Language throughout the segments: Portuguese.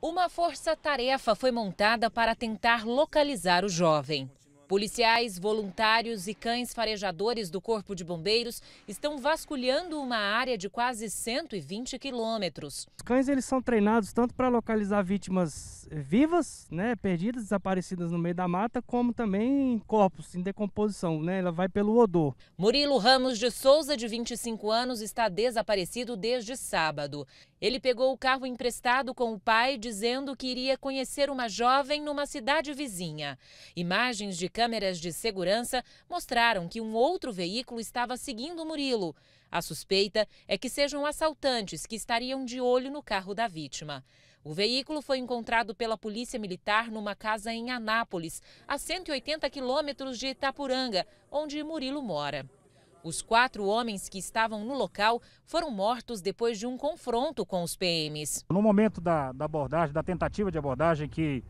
Uma força-tarefa foi montada para tentar localizar o jovem. Policiais, voluntários e cães farejadores do Corpo de Bombeiros estão vasculhando uma área de quase 120 quilômetros. Os cães eles são treinados tanto para localizar vítimas vivas, né, perdidas, desaparecidas no meio da mata, como também corpos em decomposição, né, ela vai pelo odor. Murilo Ramos de Souza, de 25 anos, está desaparecido desde sábado. Ele pegou o carro emprestado com o pai, dizendo que iria conhecer uma jovem numa cidade vizinha. Imagens de câmeras de segurança mostraram que um outro veículo estava seguindo Murilo. A suspeita é que sejam assaltantes que estariam de olho no carro da vítima. O veículo foi encontrado pela Polícia Militar numa casa em Anápolis, a 180 quilômetros de Itapuranga, onde Murilo mora. Os quatro homens que estavam no local foram mortos depois de um confronto com os PMs. No momento da, da abordagem, da tentativa de abordagem que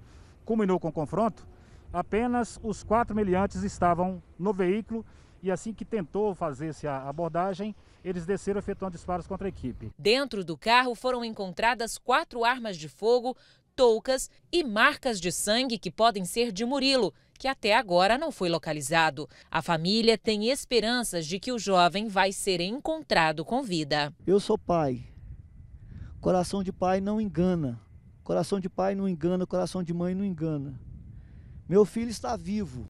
culminou com o confronto, apenas os quatro meliantes estavam no veículo e assim que tentou fazer-se a abordagem, eles desceram efetuando disparos contra a equipe. Dentro do carro foram encontradas quatro armas de fogo, toucas e marcas de sangue que podem ser de Murilo, que até agora não foi localizado. A família tem esperanças de que o jovem vai ser encontrado com vida. Eu sou pai. Coração de pai não engana. Coração de pai não engana, coração de mãe não engana. Meu filho está vivo.